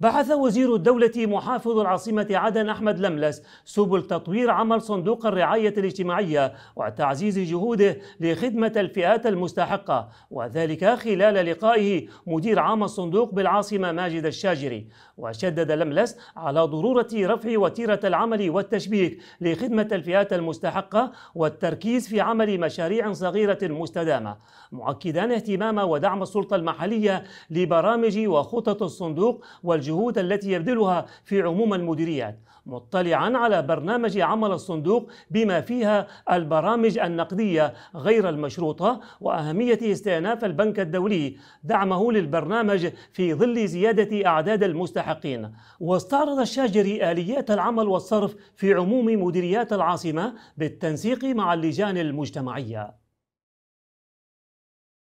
بحث وزير الدولة محافظ العاصمة عدن أحمد لملس سبل تطوير عمل صندوق الرعاية الاجتماعية وتعزيز جهوده لخدمة الفئات المستحقة وذلك خلال لقائه مدير عام الصندوق بالعاصمة ماجد الشاجري وشدد لملس على ضرورة رفع وتيرة العمل والتشبيك لخدمة الفئات المستحقة والتركيز في عمل مشاريع صغيرة مستدامة مؤكدا اهتمام ودعم السلطة المحلية لبرامج وخطط الصندوق والجهود والجهود التي يبذلها في عموم المديريات مطلعا على برنامج عمل الصندوق بما فيها البرامج النقدية غير المشروطة وأهمية استئناف البنك الدولي دعمه للبرنامج في ظل زيادة أعداد المستحقين واستعرض الشاجري آليات العمل والصرف في عموم مديريات العاصمة بالتنسيق مع اللجان المجتمعية